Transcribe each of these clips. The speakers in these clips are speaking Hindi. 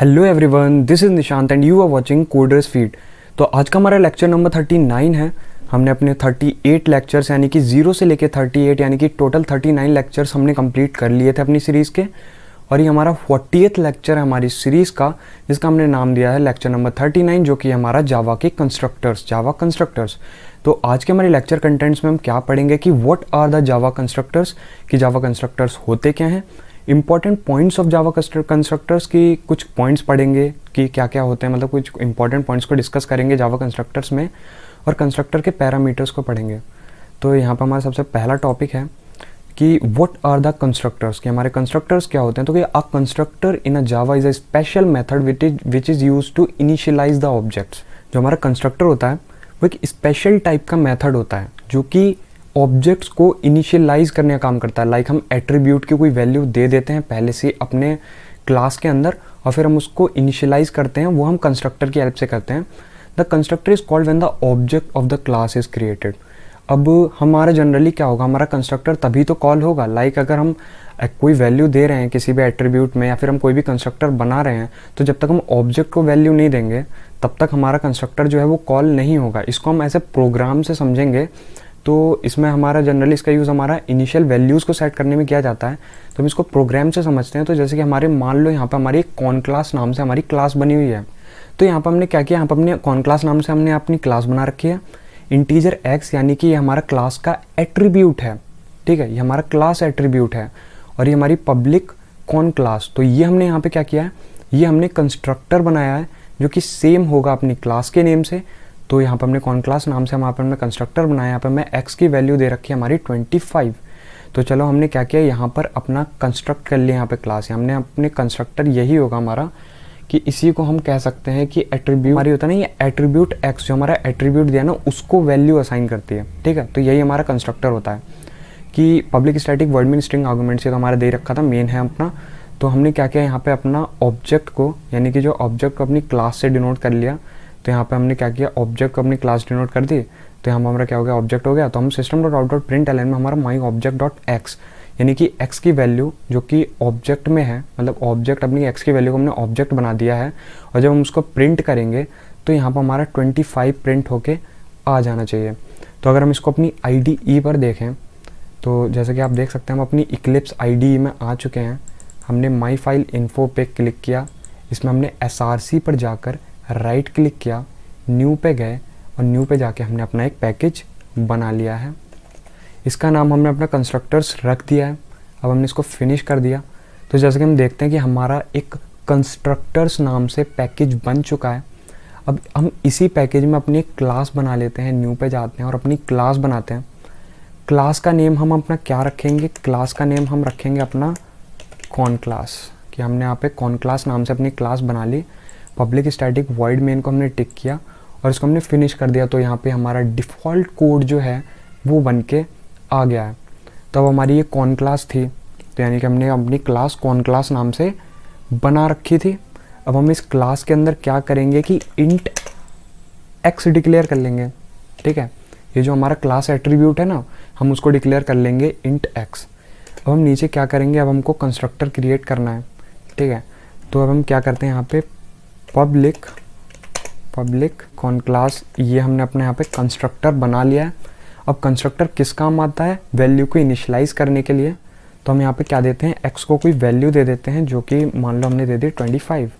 hello everyone this is Nishant and you are watching Coders Feed तो आज का हमारा लेक्चर नंबर 39 है हमने अपने 38 लेक्चर्स यानी कि जीरो से लेके 38 यानी कि टोटल 39 लेक्चर्स हमने कंप्लीट कर लिए थे अपनी सीरीज़ के और ये हमारा फोर्टी लेक्चर है हमारी सीरीज़ का जिसका हमने नाम दिया है लेक्चर नंबर नाइन जो कि हमारा जावा के कंस्ट्रक्टर्स जावा कंस्ट्रक्टर्स तो आज के हमारे लेक्चर कंटेंट्स में हम क्या पढ़ेंगे कि what are the Java constructors कि जावा कंस्ट्रक्टर्स होते क्या हैं important points of Java constructors की कुछ पॉइंट्स पढ़ेंगे कि क्या क्या होते हैं मतलब कुछ इंपॉर्टेंट पॉइंट्स को डिस्कस करेंगे जावा कंस्ट्रक्टर्स में और कंस्ट्रक्टर के पैरामीटर्स को पढ़ेंगे तो यहाँ पर हमारा सबसे पहला टॉपिक है कि वट आर द कंस्ट्रक्टर्स कि हमारे कंस्ट्रक्टर्स क्या होते हैं तो कि a constructor in a Java is a special method which is which is use to initialise the objects जो हमारा कंस्ट्रक्टर होता है वो एक स्पेशल टाइप का मेथड होता है जो कि ऑब्जेक्ट्स को इनिशियलाइज करने का काम करता है लाइक हम एट्रीब्यूट की कोई वैल्यू दे देते हैं पहले से अपने क्लास के अंदर और फिर हम उसको इनिशियलाइज करते हैं वो हम कंस्ट्रक्टर की हेल्प से करते हैं the constructor is called when the object of the class is created अब हमारा जनरली क्या होगा हमारा कंस्ट्रक्टर तभी तो कॉल होगा लाइक like अगर हम कोई वैल्यू दे रहे हैं किसी भी एट्रीब्यूट में या फिर हम कोई भी कंस्ट्रक्टर बना रहे हैं तो जब तक हम ऑब्जेक्ट को वैल्यू नहीं देंगे तब तक हमारा कंस्ट्रक्टर जो है वो कॉल नहीं होगा इसको हम ऐसे प्रोग्राम से समझेंगे तो इसमें हमारा जनरली इसका यूज़ हमारा इनिशियल वैल्यूज़ को सेट करने में किया जाता है तो हम इसको प्रोग्राम से समझते हैं तो जैसे कि हमारे मान लो यहाँ पर हमारी एक कॉन क्लास नाम से हमारी क्लास बनी हुई है तो यहाँ पर हमने क्या किया यहाँ पर हमने कॉन क्लास नाम से हमने अपनी क्लास बना रखी है इंटीजर एक्स यानी कि ये हमारा क्लास का एट्रीब्यूट है ठीक है ये हमारा क्लास एट्रीब्यूट है और ये हमारी पब्लिक कॉन क्लास तो ये हमने यहाँ पे क्या किया है ये हमने कंस्ट्रक्टर बनाया है जो कि सेम होगा अपनी क्लास के नेम से तो यहाँ पर हमने कौन क्लास नाम से हमारे पर हमने कंस्ट्रक्टर बनाया यहाँ पर मैं एक्स की वैल्यू दे रखी है हमारी ट्वेंटी फाइव तो चलो हमने क्या किया यहाँ पर अपना कंस्ट्रक्ट कर लिया यहाँ पर क्लास हमने अपने कंस्ट्रक्टर यही होगा हमारा कि इसी को हम कह सकते हैं कि एट्रीब्यूट हमारी होता है ना ये एट्रीब्यूट एक्स जो हमारा एट्रीब्यूट दिया ना उसको वैल्यू असाइन करती है ठीक है तो यही हमारा कंस्ट्रक्टर होता है कि public static void main string argument से तो हमारा दे रखा था मेन है अपना तो हमने क्या किया यहाँ पे अपना ऑब्जेक्ट को यानी कि जो ऑब्जेक्ट को अपनी क्लास से डिनोट कर लिया तो यहाँ पे हमने क्या किया ऑब्जेक्ट को अपनी क्लास डिनोट कर दी तो यहाँ हमारा क्या हो गया ऑब्जेक्ट हो गया तो हम system dot out dot println में हमारा माई ऑब्जेक्ट डॉट एक्स यानी कि एक्स की वैल्यू जो कि ऑब्जेक्ट में है मतलब ऑब्जेक्ट अपनी एक्स की वैल्यू को हमने ऑब्जेक्ट बना दिया है और जब हम उसको प्रिंट करेंगे तो यहाँ पर हमारा ट्वेंटी फाइव प्रिंट होके आ जाना चाहिए तो अगर हम इसको अपनी आई डी ई पर देखें तो जैसे कि आप देख सकते हैं हम अपनी इक्लिप्स आई डी ई में आ चुके हैं हमने माई फाइल इन्फो पे क्लिक किया इसमें हमने एस आर सी पर जाकर राइट क्लिक किया न्यू पे गए और न्यू पे जाके हमने अपना एक पैकेज बना लिया है इसका नाम हमने अपना कंस्ट्रक्टर्स रख दिया है अब हमने इसको फिनिश कर दिया तो जैसे कि हम देखते हैं कि हमारा एक कंस्ट्रक्टर्स नाम से पैकेज बन चुका है अब हम इसी पैकेज में अपनी एक क्लास बना लेते हैं न्यू पे जाते हैं और अपनी क्लास बनाते हैं क्लास का नेम हम अपना क्या रखेंगे क्लास का नेम हम रखेंगे अपना कॉन क्लास कि हमने यहाँ पे कॉन क्लास नाम से अपनी क्लास बना ली पब्लिक स्टैटिक वाइड मेन को हमने टिक किया और इसको हमने फिनिश कर दिया तो यहाँ पे हमारा डिफ़ॉल्ट कोड जो है वो बन के आ गया है तब तो हमारी ये कॉन क्लास थी तो यानी कि हमने अपनी क्लास कॉन क्लास नाम से बना रखी थी अब हम इस क्लास के अंदर क्या करेंगे कि इंट एक्स डिक्लेयर कर लेंगे ठीक है ये जो हमारा क्लास एट्रीब्यूट है ना हम उसको डिक्लेयर कर लेंगे इंट एक्स अब हम नीचे क्या करेंगे अब हमको कंस्ट्रक्टर क्रिएट करना है ठीक है तो अब हम क्या करते हैं यहाँ पे पब्लिक पब्लिक कॉन क्लास ये हमने अपने यहाँ पे कंस्ट्रक्टर बना लिया है अब कंस्ट्रक्टर किस काम आता है वैल्यू को इनिशलाइज करने के लिए तो हम यहाँ पे क्या देते हैं एक्स को कोई वैल्यू दे देते हैं जो कि मान लो हमने दे दी ट्वेंटी फाइव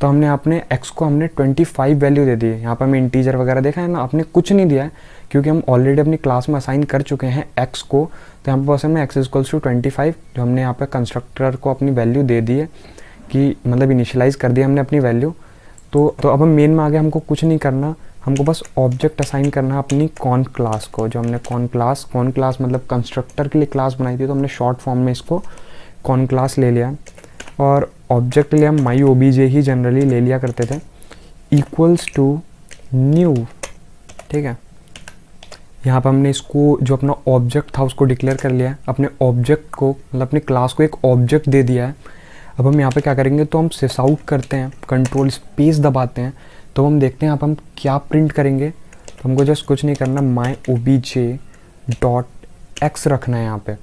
तो हमने अपने एक्स को हमने ट्वेंटी फाइव वैल्यू दे दी है यहाँ पर हमें इंटीजर वगैरह देखा है ना आपने कुछ नहीं दिया है क्योंकि हम ऑलरेडी अपनी क्लास में असाइन कर चुके हैं एक्स को तो यहाँ पर बस हमें x equals to twenty five जो हमने यहाँ पर कंस्ट्रक्टर को अपनी वैल्यू दे दी है कि मतलब इनिशलाइज़ कर दिया हमने अपनी वैल्यू तो तो अब हम मेन में आगे हमको कुछ नहीं करना हमको बस ऑब्जेक्ट असाइन करना अपनी कॉन क्लास को जो हमने कॉन क्लास कॉन क्लास मतलब कंस्ट्रक्टर के लिए क्लास बनाई थी तो हमने शॉर्ट फॉर्म में इसको कॉन क्लास ले लिया और ऑब्जेक्ट लिए हम माई ओ ही जनरली ले लिया करते थे इक्वल्स टू न्यू ठीक है यहाँ पर हमने इसको जो अपना ऑब्जेक्ट था उसको डिक्लेयर कर लिया अपने ऑब्जेक्ट को मतलब अपने क्लास को एक ऑब्जेक्ट दे दिया है अब हम यहाँ पे क्या करेंगे तो हम सेस आउट करते हैं कंट्रोल स्पेस दबाते हैं तो हम देखते हैं आप हम क्या प्रिंट करेंगे तो हमको जस्ट कुछ नहीं करना my O B J dot x रखना है यहाँ पे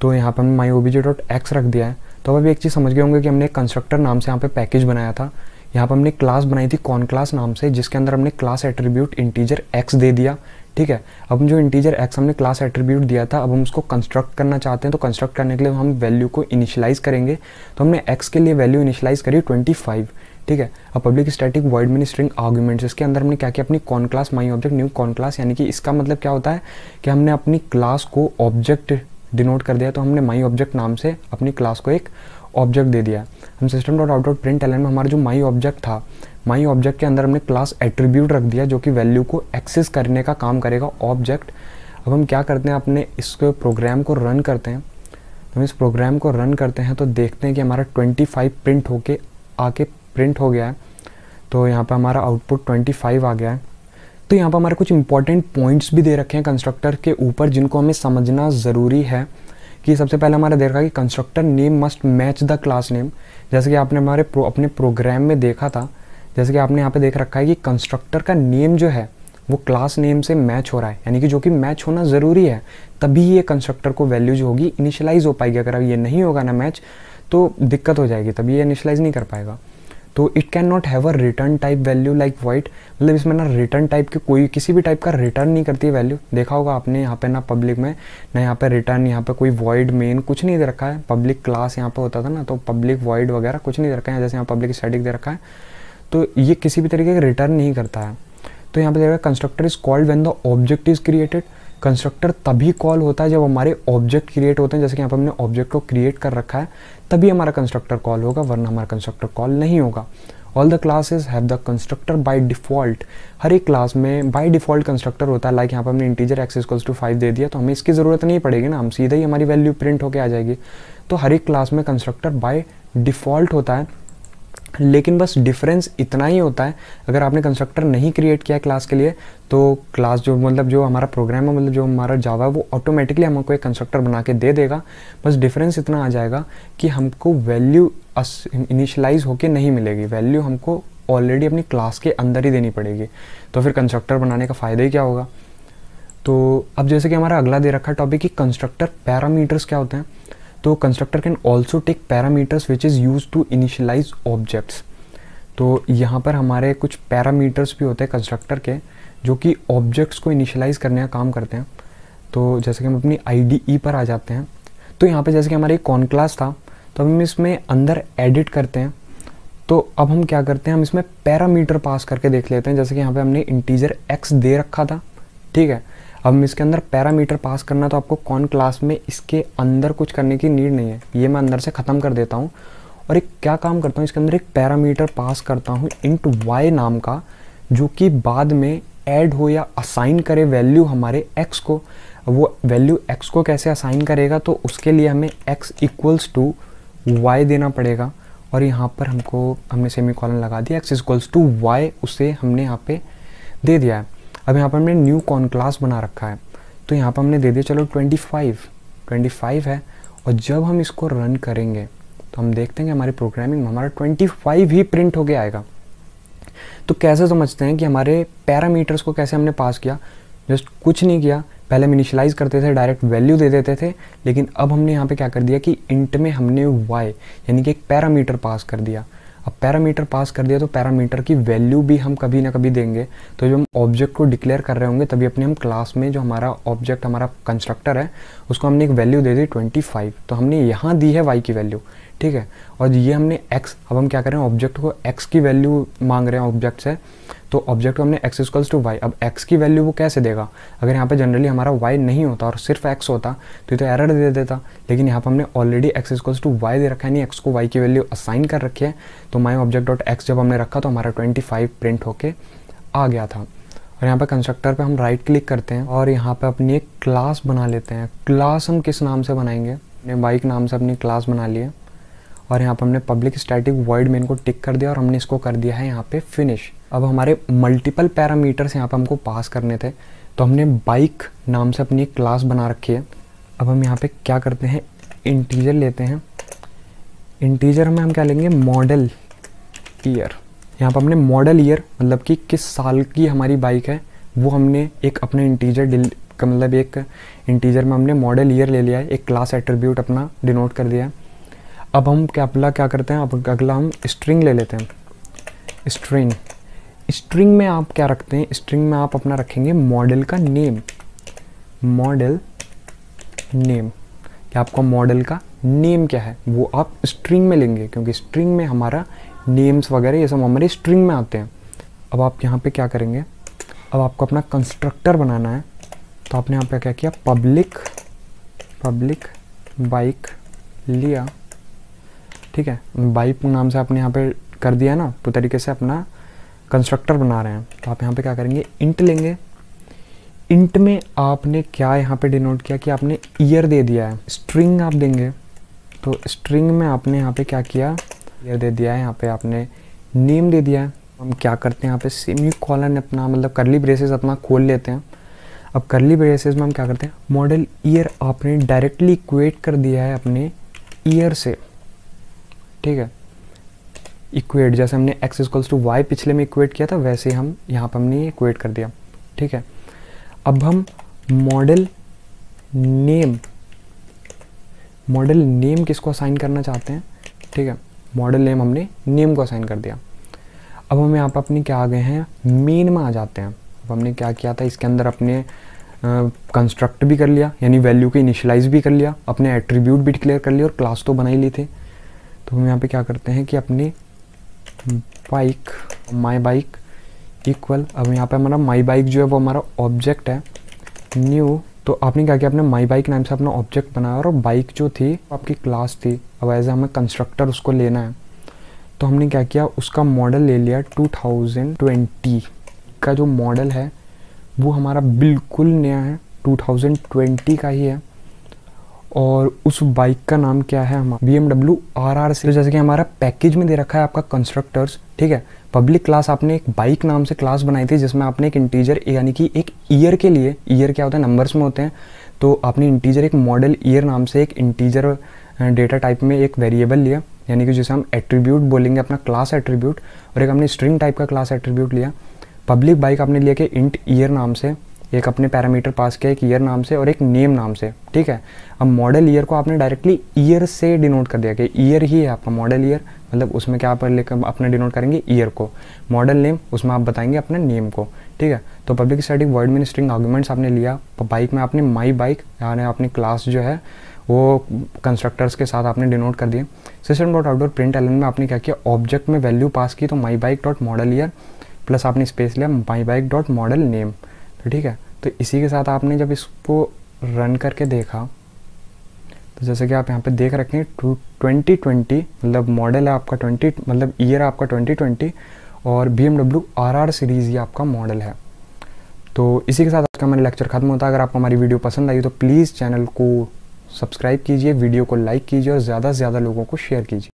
तो यहाँ पर my O B J dot x रख दिया है तो अब अभी एक चीज़ समझ गए होंगे कि हमने कंस्ट्रक्टर नाम से यहाँ पे पैकेज बनाया था यहाँ पर हमने क्लास बनाई थी कॉन क्लास नाम से जिसके अंदर हमने क्लास एट्रीब्यूट इंटीजर एक्स दे दिया ठीक है अब जो इंटीजर एक्स हमने क्लास एट्रीब्यूट दिया था अब हम उसको कंस्ट्रक्ट करना चाहते हैं तो कंस्ट्रक्ट करने के लिए हम वैल्यू को इनिशलाइज करेंगे तो हमने एक्स के लिए वैल्यू इनिशलाइज करी ट्वेंटी फाइव ठीक है अब public static void main string arguments इसके अंदर हमने क्या किया अपनी con class my object new con class यानी कि इसका मतलब क्या होता है कि हमने अपनी क्लास को ऑब्जेक्ट डिनोट कर दिया तो हमने माई ऑब्जेक्ट नाम से अपनी क्लास को एक ऑब्जेक्ट दे दिया हम system dot out dot print Elon में हमारा जो माई ऑब्जेक्ट था माई ऑब्जेक्ट के अंदर हमने क्लास एट्रीब्यूट रख दिया जो कि वैल्यू को एक्सेस करने का काम करेगा ऑब्जेक्ट अब हम क्या करते हैं अपने इस प्रोग्राम को रन करते हैं तो हम इस प्रोग्राम को रन करते हैं तो देखते हैं कि हमारा 25 प्रिंट होके आके प्रिंट हो गया है तो यहाँ पर हमारा आउटपुट 25 आ गया है तो यहाँ पर हमारे कुछ इंपॉर्टेंट पॉइंट्स भी दे रखे हैं कंस्ट्रक्टर के ऊपर जिनको हमें समझना ज़रूरी है कि सबसे पहले हमारे देखा कि constructor name must match the class name जैसे कि आपने हमारे प्रो, अपने प्रोग्राम में देखा था जैसे कि आपने यहाँ पे देख रखा है कि कंस्ट्रक्टर का नेम जो है वो क्लास नेम से मैच हो रहा है यानी कि जो कि मैच होना ज़रूरी है तभी ये कंस्ट्रक्टर को वैल्यू जो होगी इनिशलाइज़ हो पाएगी अगर अब ये नहीं होगा ना मैच तो दिक्कत हो जाएगी तभी ये इनिशलाइज़ नहीं कर पाएगा तो it can not have a return type value like void मतलब इसमें ना रिटर्न टाइप की कोई किसी भी टाइप का रिटर्न नहीं करती है वैल्यू देखा होगा आपने यहाँ पे ना पब्लिक में ना यहाँ पे रिटर्न यहाँ पे कोई वॉइड मेन कुछ नहीं दे रखा है पब्लिक क्लास यहाँ पे होता था ना तो पब्लिक वॉइड वगैरह कुछ नहीं दे रखा है जैसे यहाँ पब्लिक स्टैटिक दे रखा है तो ये किसी भी तरीके का रिटर्न नहीं करता है तो यहाँ पे देखा constructor is called when the object is created constructor तभी कॉल होता है जब हमारे ऑब्जेक्ट क्रिएट होते हैं जैसे कि यहाँ पर हमने ऑब्जेक्ट को क्रिएट कर रखा है तभी हमारा कंस्ट्रक्टर कॉल होगा वरना हमारा कंस्ट्रक्टर कॉल नहीं होगा all the classes have the constructor by default हर एक क्लास में बाई डिफॉल्ट कंस्ट्रक्टर होता है लाइक यहाँ पर हमने integer access calls to five दे दिया तो हमें इसकी ज़रूरत नहीं पड़ेगी ना हम सीधा ही हमारी वैल्यू प्रिंट होकर आ जाएगी तो हर एक क्लास में कंस्ट्रक्टर बाय डिफ़ॉल्ट होता है लेकिन बस डिफरेंस इतना ही होता है अगर आपने कंस्ट्रक्टर नहीं क्रिएट किया क्लास के लिए तो क्लास जो मतलब जो हमारा प्रोग्राम है मतलब जो हमारा जावा है वो ऑटोमेटिकली हमको एक कंस्ट्रक्टर बना के दे देगा बस डिफरेंस इतना आ जाएगा कि हमको वैल्यू इनिशलाइज होके नहीं मिलेगी वैल्यू हमको ऑलरेडी अपनी क्लास के अंदर ही देनी पड़ेगी तो फिर कंस्ट्रक्टर बनाने का फ़ायदा ही क्या होगा तो अब जैसे कि हमारा अगला दे रखा टॉपिक कि कंस्ट्रक्टर पैरामीटर्स क्या होते हैं तो constructor can also take parameters which is use to initialise objects तो यहाँ पर हमारे कुछ पैरामीटर्स भी होते हैं कंस्ट्रक्टर के जो कि ऑब्जेक्ट्स को इनिशलाइज करने का काम करते हैं तो जैसे कि हम अपनी आई पर आ जाते हैं तो यहाँ पर जैसे कि हमारा एक कॉन क्लास था तो हम इसमें अंदर एडिट करते हैं तो अब हम क्या करते हैं हम इसमें पैरामीटर पास करके देख लेते हैं जैसे कि यहाँ पे हमने इंटीजर एक्स दे रखा था ठीक है अब हम इसके अंदर पैरामीटर पास करना तो आपको कौन क्लास में इसके अंदर कुछ करने की नीड नहीं है ये मैं अंदर से ख़त्म कर देता हूँ और एक क्या काम करता हूँ इसके अंदर एक पैरामीटर पास करता हूँ इंट वाई नाम का जो कि बाद में ऐड हो या असाइन करे वैल्यू हमारे एक्स को वो वैल्यू एक्स को कैसे असाइन करेगा तो उसके लिए हमें एक्स इक्वल्स टू वाई देना पड़ेगा और यहाँ पर हमको हमने सेमी कॉलन लगा दिया एक्स इक्वल्स टू वाई उसे हमने यहाँ पे दे दिया है अब यहाँ पर हमने न्यू कॉन क्लास बना रखा है तो यहाँ पर हमने दे दिया चलो 25 25 है और जब हम इसको रन करेंगे तो हम देखते हैं कि हमारे प्रोग्रामिंग में हमारा 25 ही प्रिंट होके आएगा तो कैसे समझते हैं कि हमारे पैरामीटर्स को कैसे हमने पास किया जस्ट कुछ नहीं किया पहले हम इनिशलाइज करते थे डायरेक्ट वैल्यू दे देते थे लेकिन अब हमने यहाँ पे क्या कर दिया कि इंट में हमने वाई यानी कि एक पैरामीटर पास कर दिया अब पैरामीटर पास कर दिया तो पैरामीटर की वैल्यू भी हम कभी ना कभी देंगे तो जब हम ऑब्जेक्ट को डिक्लेयर कर रहे होंगे तभी अपने हम क्लास में जो हमारा ऑब्जेक्ट हमारा कंस्ट्रक्टर है उसको हमने एक वैल्यू दे दी 25 तो हमने यहाँ दी है वाई की वैल्यू ठीक है और ये हमने एक्स अब हम क्या कर रहे हैं ऑब्जेक्ट को एक्स की वैल्यू मांग रहे हैं ऑब्जेक्ट से तो ऑब्जेक्ट को हमने एक्स इक्वल्स टू वाई अब एक्स की वैल्यू वो कैसे देगा अगर यहाँ पे जनरली हमारा वाई नहीं होता और सिर्फ एक्स होता तो ये तो एरर दे देता लेकिन यहाँ पर हमने already x equals to y दे रखा है नहीं एक्स को वाई की वैल्यू असाइन कर रखी है तो माई ऑब्जेक्ट डॉट एक्स जब हमने रखा तो हमारा ट्वेंटी फाइव प्रिंट होके आ गया था और यहाँ पर कंस्ट्रक्टर पर हम राइट क्लिक करते हैं और यहाँ पर अपनी एक क्लास बना लेते हैं क्लास हम किस नाम से बनाएंगे ने बाइक नाम से अपनी क्लास बना लिया और यहाँ पर हमने पब्लिक स्टैटिक वर्ड मेन को टिक कर दिया और हमने इसको कर दिया है यहाँ पे फिनिश अब हमारे मल्टीपल पैरामीटर्स यहाँ पर हमको पास करने थे तो हमने बाइक नाम से अपनी क्लास बना रखी है अब हम यहाँ पे क्या करते हैं इंटीजर लेते हैं इंटीजर में हम क्या लेंगे मॉडल ईयर यहाँ पर हमने मॉडल ईयर मतलब कि किस साल की हमारी बाइक है वो हमने एक अपने इंटीजर मतलब एक इंटीजर में हमने मॉडल ईयर ले लिया है एक क्लास एट्रीब्यूट अपना डिनोट कर दिया है अब हम क्या अपला क्या करते हैं अब अगला हम स्ट्रिंग ले लेते हैं स्ट्रिंग स्ट्रिंग में आप क्या रखते हैं स्ट्रिंग में आप अपना रखेंगे मॉडल का नेम मॉडल नेम कि आपका मॉडल का नेम क्या है वो आप स्ट्रिंग में लेंगे क्योंकि स्ट्रिंग में हमारा नेम्स वगैरह ये सब हमारे स्ट्रिंग में आते हैं अब आप यहाँ पे क्या करेंगे अब आपको अपना कंस्ट्रक्टर बनाना है तो आपने यहाँ पे क्या किया पब्लिक पब्लिक बाइक लिया ठीक है बाइप नाम से आपने यहाँ पे कर दिया ना तो तरीके से अपना कंस्ट्रक्टर बना रहे हैं तो आप यहाँ पे क्या करेंगे इंट लेंगे इंट में आपने क्या यहाँ पे डिनोट किया कि आपने ईयर दे दिया है स्ट्रिंग आप देंगे तो स्ट्रिंग में आपने यहाँ पे क्या किया ईयर दे दिया है यहाँ पे आपने नेम दे दिया है हम क्या करते हैं यहाँ पे सेमी कॉलन अपना मतलब करली ब्रेसेस अपना खोल लेते हैं अब करली ब्रेसेस में हम क्या करते हैं मॉडल ईयर आपने डायरेक्टली इक्वेट कर दिया है अपने ईयर से ठीक है इक्वेट जैसे हमने एक्स इजकल्स टू वाई पिछले में इक्वेट किया था वैसे हम यहाँ पर हमने इक्वेट कर दिया ठीक है अब हम मॉडल नेम मॉडल नेम किसको असाइन करना चाहते हैं ठीक है मॉडल नेम हमने नेम को असाइन कर दिया अब हम यहाँ पर अपने क्या आ गए हैं मेन में आ जाते हैं अब हमने क्या किया था इसके अंदर अपने कंस्ट्रक्ट भी कर लिया यानी वैल्यू को इनिशलाइज भी कर लिया अपने एट्रीब्यूट भी डिक्लेयर कर लिया और क्लास तो बना ही ली थी तो हम यहाँ पे क्या करते हैं कि अपनी बाइक माई बाइक इक्वल अब यहाँ पे हमारा माई बाइक जो है वो हमारा ऑब्जेक्ट है न्यू तो आपने क्या किया अपने माई बाइक नाम से अपना ऑब्जेक्ट बनाया और बाइक जो थी आपकी क्लास थी अब एज हमें कंस्ट्रक्टर उसको लेना है तो हमने क्या किया उसका मॉडल ले लिया टू का जो मॉडल है वो हमारा बिल्कुल नया है 2020 का ही है और उस बाइक का नाम क्या है हमारा B M W R R C जैसे कि हमारा पैकेज में दे रखा है आपका कंस्ट्रक्टर्स ठीक है पब्लिक क्लास आपने एक बाइक नाम से क्लास बनाई थी जिसमें आपने एक इंटीजर यानी कि एक ईयर के लिए ईयर क्या होता है नंबर्स में होते हैं तो आपने इंटीजर एक मॉडल ईयर नाम से एक इंटीजर डेटा टाइप में एक वेरिएबल लिया यानी कि जिसे हम एट्रीब्यूट बोलेंगे अपना क्लास एट्रीब्यूट और एक हमने स्ट्रिंग टाइप का क्लास एट्रीब्यूट लिया पब्लिक बाइक आपने लिया कि इंट ईयर नाम से एक अपने पैरामीटर पास किया एक ईयर नाम से और एक नेम नाम से ठीक है अब मॉडल ईयर को आपने डायरेक्टली ईयर से डिनोट कर दिया कि ईयर ही है आपका मॉडल ईयर मतलब उसमें क्या आप लेकर अपने डिनोट करेंगे ईयर को मॉडल नेम उसमें आप बताएंगे अपने नेम को ठीक है तो public static void main string arguments आपने लिया बाइक में आपने माई बाइक यानी अपनी क्लास जो है वो कंस्ट्रक्टर्स के साथ आपने डिनोट कर दिए system dot out dot print Elon में आपने क्या किया ऑब्जेक्ट में वैल्यू पास की तो my bike dot model year plus आपने स्पेस लिया my bike dot model name तो ठीक है तो इसी के साथ आपने जब इसको रन करके देखा तो जैसे कि आप यहाँ पे देख रखें टू ट्वेंटी ट्वेंटी मतलब मॉडल है आपका ट्वेंटी मतलब ईयर आपका ट्वेंटी ट्वेंटी और B M W R R series ये आपका मॉडल है तो इसी के साथ आज का हमारा लेक्चर खत्म होता है अगर आपको हमारी वीडियो पसंद आई तो प्लीज़ चैनल को सब्सक्राइब कीजिए वीडियो को लाइक कीजिए और ज़्यादा से ज़्यादा लोगों को शेयर कीजिए